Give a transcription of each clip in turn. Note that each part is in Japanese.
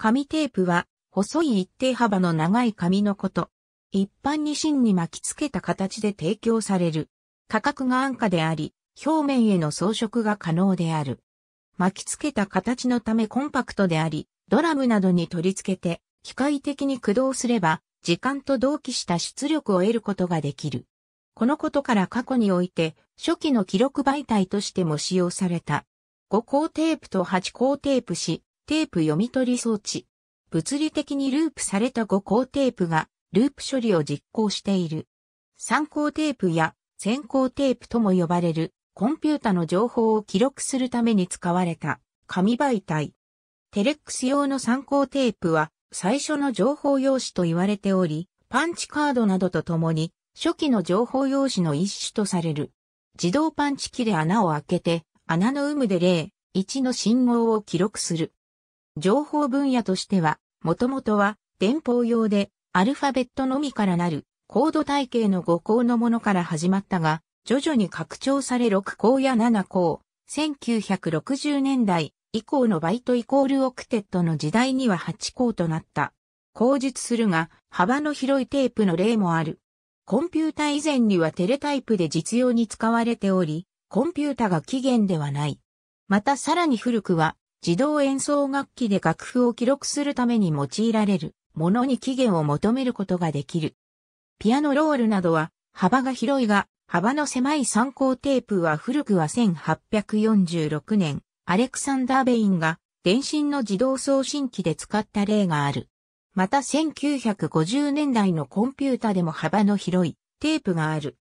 紙テープは、細い一定幅の長い紙のこと。一般に芯に巻き付けた形で提供される。価格が安価であり、表面への装飾が可能である。巻き付けた形のためコンパクトであり、ドラムなどに取り付けて、機械的に駆動すれば、時間と同期した出力を得ることができる。このことから過去において、初期の記録媒体としても使用された。5工テープと8工テープし、テープ読み取り装置。物理的にループされた5項テープがループ処理を実行している。参考テープや先行テープとも呼ばれるコンピュータの情報を記録するために使われた紙媒体。テレックス用の参考テープは最初の情報用紙と言われており、パンチカードなどとともに初期の情報用紙の一種とされる。自動パンチ機で穴を開けて穴の有無で0、1の信号を記録する。情報分野としては、もともとは、電報用で、アルファベットのみからなる、コード体系の5項のものから始まったが、徐々に拡張され6項や7項、1960年代以降のバイトイコールオクテットの時代には8項となった。口述するが、幅の広いテープの例もある。コンピュータ以前にはテレタイプで実用に使われており、コンピュータが起源ではない。またさらに古くは、自動演奏楽器で楽譜を記録するために用いられるものに期限を求めることができる。ピアノロールなどは幅が広いが、幅の狭い参考テープは古くは1846年、アレクサンダー・ベインが電信の自動送信機で使った例がある。また1950年代のコンピュータでも幅の広いテープがある。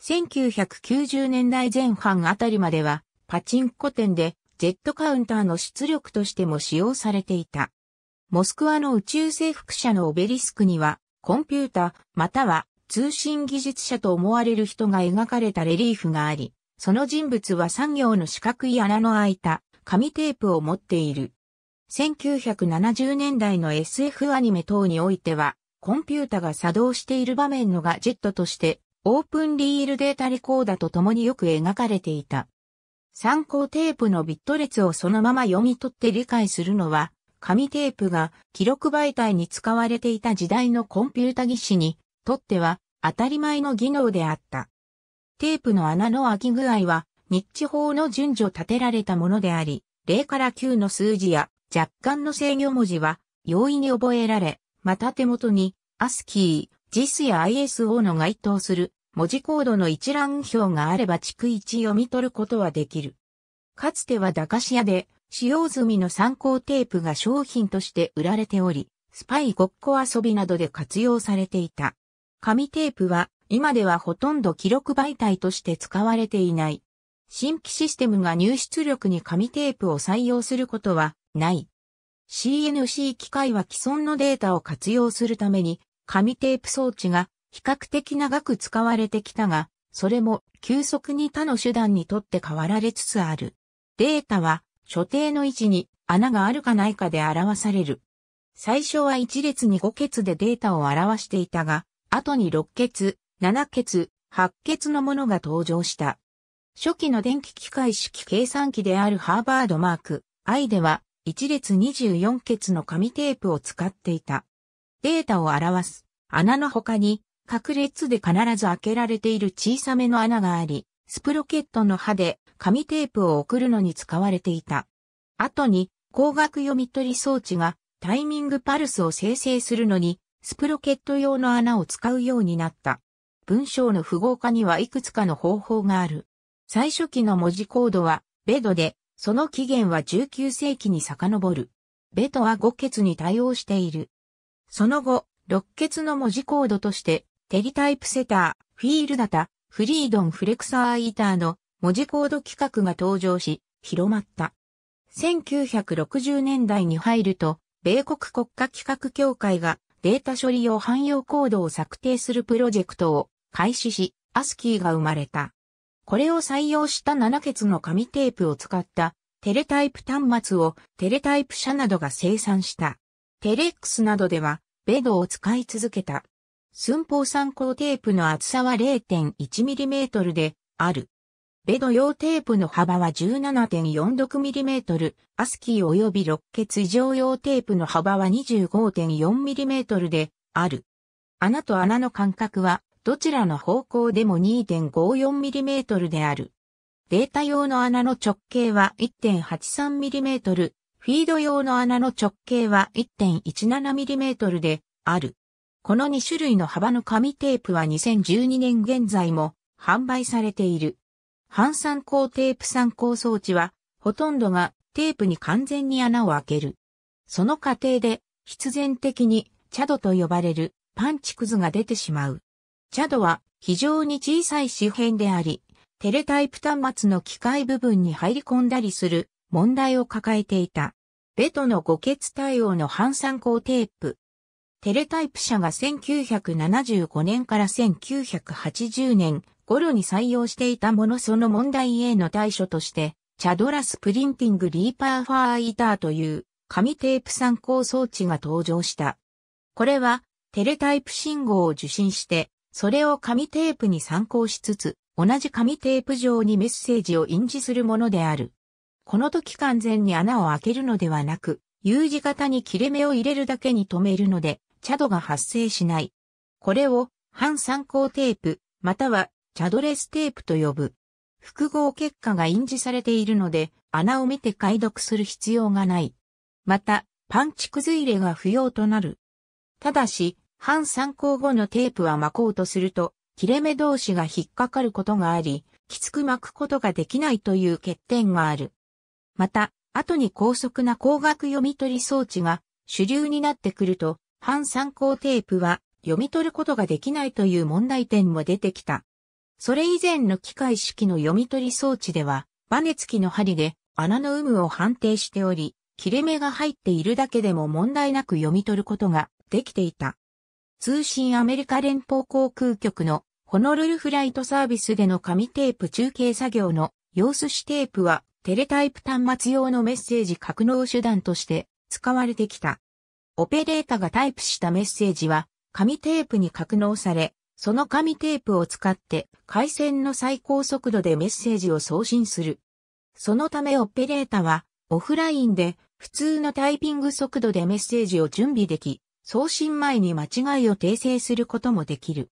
1990年代前半あたりまではパチンコ店でジェットカウンターの出力としても使用されていた。モスクワの宇宙征服者のオベリスクには、コンピュータ、または通信技術者と思われる人が描かれたレリーフがあり、その人物は産業の四角い穴の開いた紙テープを持っている。1970年代の SF アニメ等においては、コンピュータが作動している場面のガジェットとして、オープンリールデータレコーダーと共によく描かれていた。参考テープのビット列をそのまま読み取って理解するのは、紙テープが記録媒体に使われていた時代のコンピュータ技師にとっては当たり前の技能であった。テープの穴の開き具合は、日地法の順序立てられたものであり、0から9の数字や若干の制御文字は容易に覚えられ、また手元に、アスキー、JIS や ISO の該当する文字コードの一覧表があれば逐一読み取ることはできる。かつては駄菓子屋で使用済みの参考テープが商品として売られており、スパイごっこ遊びなどで活用されていた。紙テープは今ではほとんど記録媒体として使われていない。新規システムが入出力に紙テープを採用することはない。CNC 機械は既存のデータを活用するために紙テープ装置が比較的長く使われてきたが、それも急速に他の手段にとって変わられつつある。データは所定の位置に穴があるかないかで表される。最初は1列に5桁でデータを表していたが、後に6桁、7桁、8桁のものが登場した。初期の電気機械式計算機であるハーバードマーク I では1列24桁の紙テープを使っていた。データを表す穴の他に各列で必ず開けられている小さめの穴があり、スプロケットの刃で紙テープを送るのに使われていた。後に光学読み取り装置がタイミングパルスを生成するのにスプロケット用の穴を使うようになった。文章の符号化にはいくつかの方法がある。最初期の文字コードはベドで、その起源は19世紀に遡る。ベトは5ツに対応している。その後、6ツの文字コードとしてテリタイプセター、フィールダタ、フリードンフレクサーイーターの文字コード規格が登場し、広まった。1960年代に入ると、米国国家規格協会がデータ処理用汎用コードを策定するプロジェクトを開始し、アスキーが生まれた。これを採用した7ツの紙テープを使ったテレタイプ端末をテレタイプ社などが生産した。テレックスなどではベドを使い続けた。寸法参考テープの厚さは 0.1mm である。ベド用テープの幅は 17.46mm、アスキー及び六欠上用テープの幅は 25.4mm である。穴と穴の間隔はどちらの方向でも 2.54mm である。データ用の穴の直径は 1.83mm、フィード用の穴の直径は 1.17mm である。この2種類の幅の紙テープは2012年現在も販売されている。半参考テープ参考装置は、ほとんどがテープに完全に穴を開ける。その過程で、必然的に、チャドと呼ばれるパンチくずが出てしまう。チャドは非常に小さい紙片であり、テレタイプ端末の機械部分に入り込んだりする問題を抱えていた。ベトの五欠対応の反参考テープ、テレタイプ社が1975年から1980年頃に採用していたものその問題への対処として、チャドラスプリンティングリーパーファーイターという紙テープ参考装置が登場した。これはテレタイプ信号を受信して、それを紙テープに参考しつつ、同じ紙テープ上にメッセージを印字するものである。この時完全に穴を開けるのではなく、U 字型に切れ目を入れるだけに止めるので、チャドが発生しない。これを反参考テープ、またはチャドレステープと呼ぶ。複合結果が印字されているので、穴を見て解読する必要がない。また、パンチ崩入れが不要となる。ただし、反参考後のテープは巻こうとすると、切れ目同士が引っかかることがあり、きつく巻くことができないという欠点がある。また、後に高速な光学読み取り装置が主流になってくると、反参考テープは読み取ることができないという問題点も出てきた。それ以前の機械式の読み取り装置では、バネ付きの針で穴の有無を判定しており、切れ目が入っているだけでも問題なく読み取ることができていた。通信アメリカ連邦航空局のホノルルフライトサービスでの紙テープ中継作業の様子紙テープはテレタイプ端末用のメッセージ格納手段として使われてきた。オペレータがタイプしたメッセージは、紙テープに格納され、その紙テープを使って回線の最高速度でメッセージを送信する。そのためオペレータはオフラインで普通のタイピング速度でメッセージを準備でき、送信前に間違いを訂正することもできる。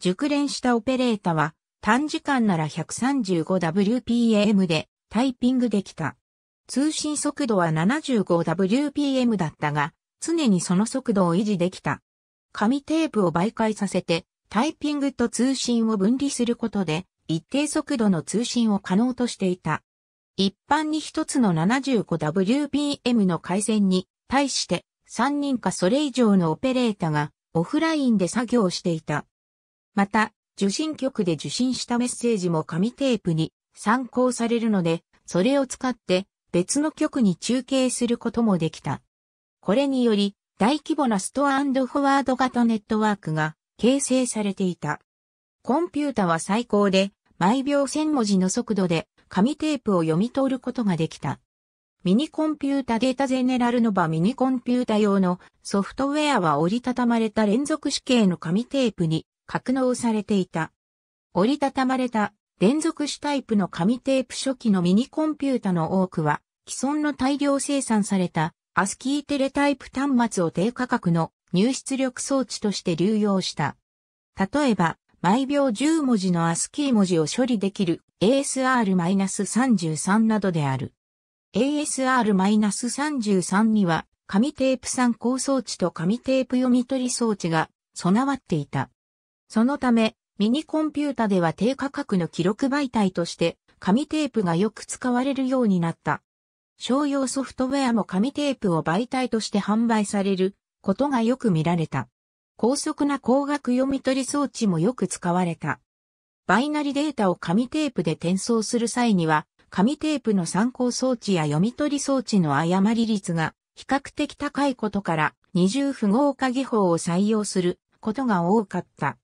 熟練したオペレータは短時間なら 135wpm でタイピングできた。通信速度は 75wpm だったが、常にその速度を維持できた。紙テープを媒介させて、タイピングと通信を分離することで、一定速度の通信を可能としていた。一般に一つの 75WPM の回線に対して3人かそれ以上のオペレータがオフラインで作業していた。また、受信局で受信したメッセージも紙テープに参考されるので、それを使って別の局に中継することもできた。これにより、大規模なストアフォワード型ネットワークが形成されていた。コンピュータは最高で毎秒1000文字の速度で紙テープを読み取ることができた。ミニコンピュータデータゼネラルノバミニコンピュータ用のソフトウェアは折りたたまれた連続死刑の紙テープに格納されていた。折りたたまれた連続子タイプの紙テープ初期のミニコンピュータの多くは既存の大量生産されたアスキーテレタイプ端末を低価格の入出力装置として流用した。例えば、毎秒10文字のアスキー文字を処理できる ASR-33 などである。ASR-33 には紙テープ参考装置と紙テープ読み取り装置が備わっていた。そのため、ミニコンピュータでは低価格の記録媒体として紙テープがよく使われるようになった。商用ソフトウェアも紙テープを媒体として販売されることがよく見られた。高速な光学読み取り装置もよく使われた。バイナリデータを紙テープで転送する際には、紙テープの参考装置や読み取り装置の誤り率が比較的高いことから二重符号化技法を採用することが多かった。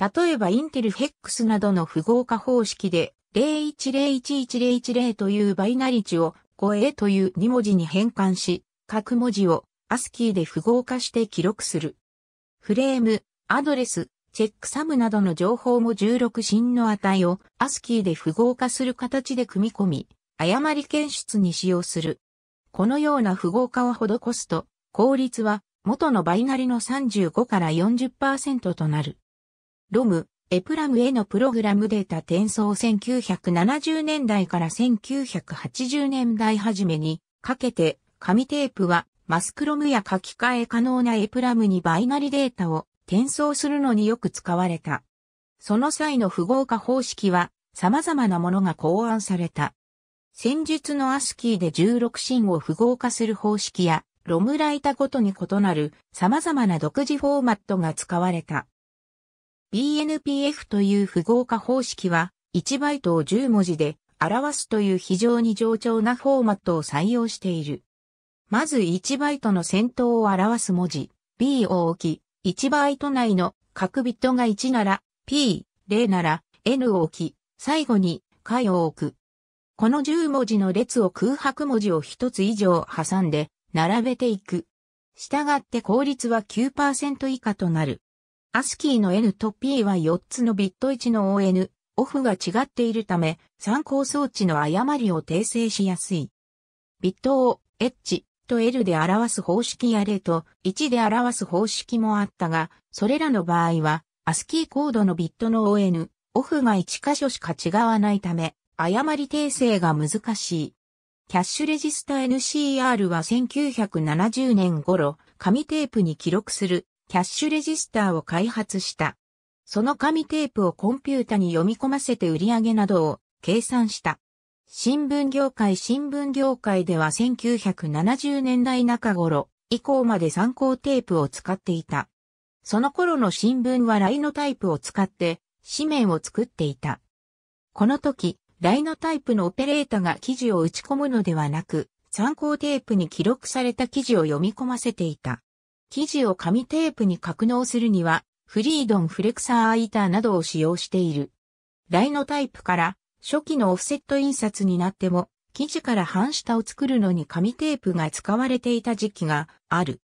例えばインテルヘックスなどの符号化方式で01011010というバイナリ値を声という2文字に変換し、各文字をアスキーで符号化して記録する。フレーム、アドレス、チェックサムなどの情報も16進の値をアスキーで符号化する形で組み込み、誤り検出に使用する。このような符号化を施すと、効率は元のバイナリの35から40%となる。ロム、エプラムへのプログラムデータ転送1970年代から1980年代初めにかけて紙テープはマスクロムや書き換え可能なエプラムにバイナリデータを転送するのによく使われた。その際の符号化方式は様々なものが考案された。戦術のアスキーで16芯を符号化する方式やロムライタごとに異なる様々な独自フォーマットが使われた。BNPF という符号化方式は、1バイトを10文字で表すという非常に冗長なフォーマットを採用している。まず1バイトの先頭を表す文字、B を置き、1バイト内の各ビットが1なら P、0なら N を置き、最後に解を置く。この10文字の列を空白文字を1つ以上挟んで並べていく。したがって効率は9%以下となる。アスキーの N と P は4つのビット位置の ON、オフが違っているため、参考装置の誤りを訂正しやすい。ビットを H と L で表す方式や0と1で表す方式もあったが、それらの場合は、アスキーコードのビットの ON、オフが1箇所しか違わないため、誤り訂正が難しい。キャッシュレジスタ NCR は1970年頃、紙テープに記録するキャッシュレジスターを開発した。その紙テープをコンピュータに読み込ませて売上などを計算した。新聞業界新聞業界では1970年代中頃以降まで参考テープを使っていた。その頃の新聞はライノタイプを使って紙面を作っていた。この時、ライノタイプのオペレーターが記事を打ち込むのではなく、参考テープに記録された記事を読み込ませていた。生地を紙テープに格納するには、フリードンフレクサーアイターなどを使用している。ライノタイプから初期のオフセット印刷になっても、生地から半下を作るのに紙テープが使われていた時期がある。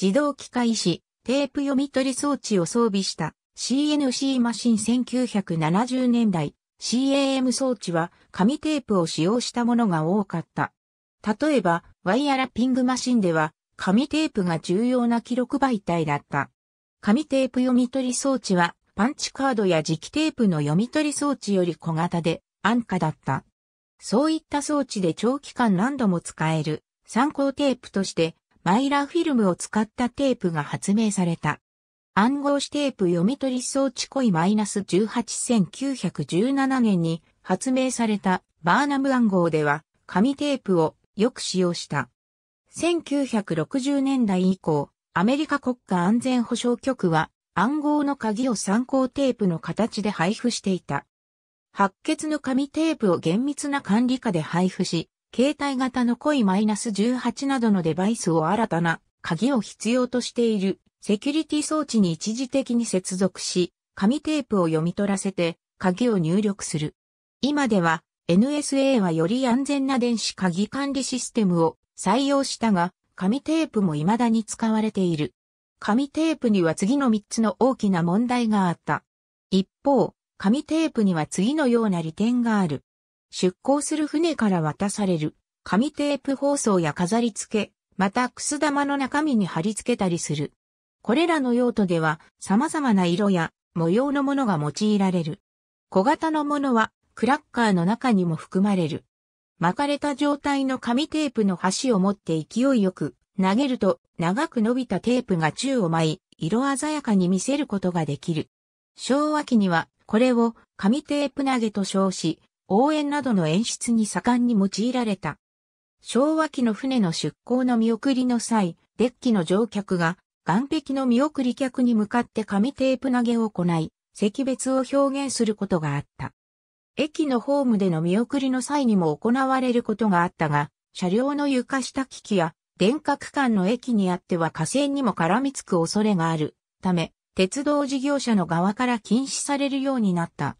自動機械紙、テープ読み取り装置を装備した CNC マシン1970年代 CAM 装置は紙テープを使用したものが多かった。例えば、ワイヤラッピングマシンでは紙テープが重要な記録媒体だった。紙テープ読み取り装置は、パンチカードや磁気テープの読み取り装置より小型で安価だった。そういった装置で長期間何度も使える参考テープとしてマイラーフィルムを使ったテープが発明された。暗号紙テープ読み取り装置コイ1 8 9 1 7年に発明されたバーナム暗号では紙テープをよく使用した。1960年代以降、アメリカ国家安全保障局は暗号の鍵を参考テープの形で配布していた。白血の紙テープを厳密な管理下で配布し、携帯型の濃いマイナス18などのデバイスを新たな鍵を必要としているセキュリティ装置に一時的に接続し、紙テープを読み取らせて鍵を入力する。今では NSA はより安全な電子鍵管理システムを採用したが、紙テープも未だに使われている。紙テープには次の3つの大きな問題があった。一方、紙テープには次のような利点がある。出港する船から渡される、紙テープ包装や飾り付け、またくす玉の中身に貼り付けたりする。これらの用途では様々な色や模様のものが用いられる。小型のものはクラッカーの中にも含まれる。巻かれた状態の紙テープの端を持って勢いよく投げると長く伸びたテープが宙を舞い、色鮮やかに見せることができる。昭和期にはこれを紙テープ投げと称し、応援などの演出に盛んに用いられた。昭和期の船の出港の見送りの際、デッキの乗客が岸壁の見送り客に向かって紙テープ投げを行い、石別を表現することがあった。駅のホームでの見送りの際にも行われることがあったが、車両の床下機器や電化区間の駅にあっては河川にも絡みつく恐れがあるため、鉄道事業者の側から禁止されるようになった。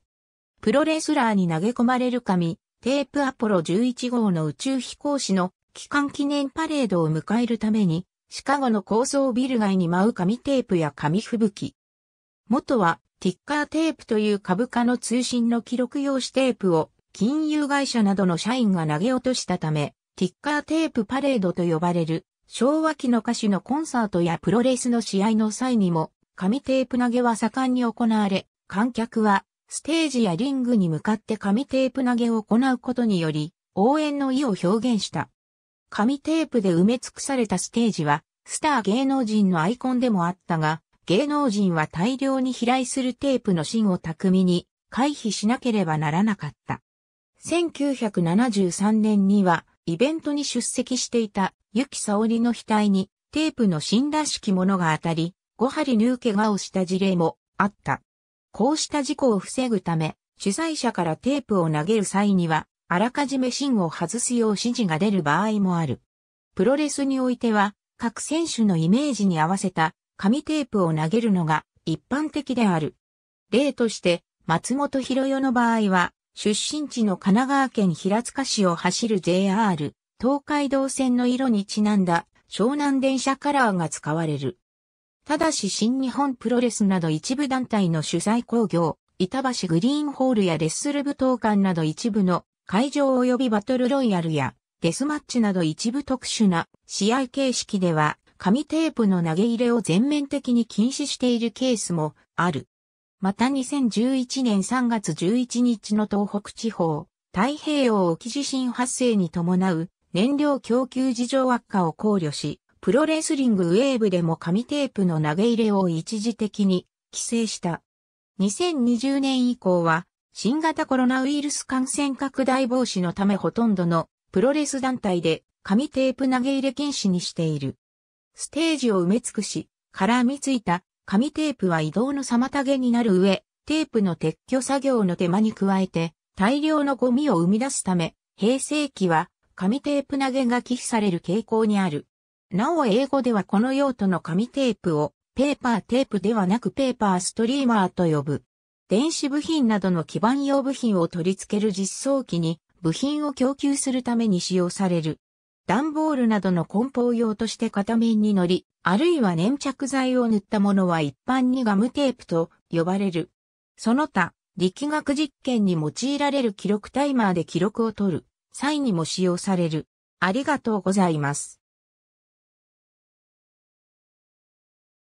プロレスラーに投げ込まれる紙、テープアポロ11号の宇宙飛行士の帰還記念パレードを迎えるために、シカゴの高層ビル街に舞う紙テープや紙吹雪。元はティッカーテープという株価の通信の記録用紙テープを金融会社などの社員が投げ落としたため、ティッカーテープパレードと呼ばれる昭和期の歌手のコンサートやプロレスの試合の際にも紙テープ投げは盛んに行われ、観客はステージやリングに向かって紙テープ投げを行うことにより応援の意を表現した。紙テープで埋め尽くされたステージはスター芸能人のアイコンでもあったが、芸能人は大量に飛来するテープの芯を巧みに回避しなければならなかった。1973年にはイベントに出席していたゆきさおりの額にテープの芯らしきものが当たり、5針縫う怪我をした事例もあった。こうした事故を防ぐため、主催者からテープを投げる際には、あらかじめ芯を外すよう指示が出る場合もある。プロレスにおいては、各選手のイメージに合わせた紙テープを投げるのが一般的である。例として、松本博代の場合は、出身地の神奈川県平塚市を走る JR 東海道線の色にちなんだ湘南電車カラーが使われる。ただし新日本プロレスなど一部団体の主催工業、板橋グリーンホールやレッスル部等館など一部の会場及びバトルロイヤルやデスマッチなど一部特殊な試合形式では紙テープの投げ入れを全面的に禁止しているケースもある。また2011年3月11日の東北地方、太平洋沖地震発生に伴う燃料供給事情悪化を考慮し、プロレスリングウェーブでも紙テープの投げ入れを一時的に規制した。2020年以降は、新型コロナウイルス感染拡大防止のためほとんどのプロレス団体で紙テープ投げ入れ禁止にしている。ステージを埋め尽くし、絡みついた紙テープは移動の妨げになる上、テープの撤去作業の手間に加えて、大量のゴミを生み出すため、平成期は紙テープ投げが寄付される傾向にある。なお英語ではこの用途の紙テープをペーパーテープではなくペーパーストリーマーと呼ぶ。電子部品などの基板用部品を取り付ける実装機に部品を供給するために使用される。段ボールなどの梱包用として片面に乗り、あるいは粘着剤を塗ったものは一般にガムテープと呼ばれる。その他、力学実験に用いられる記録タイマーで記録を取る際にも使用される。ありがとうございます。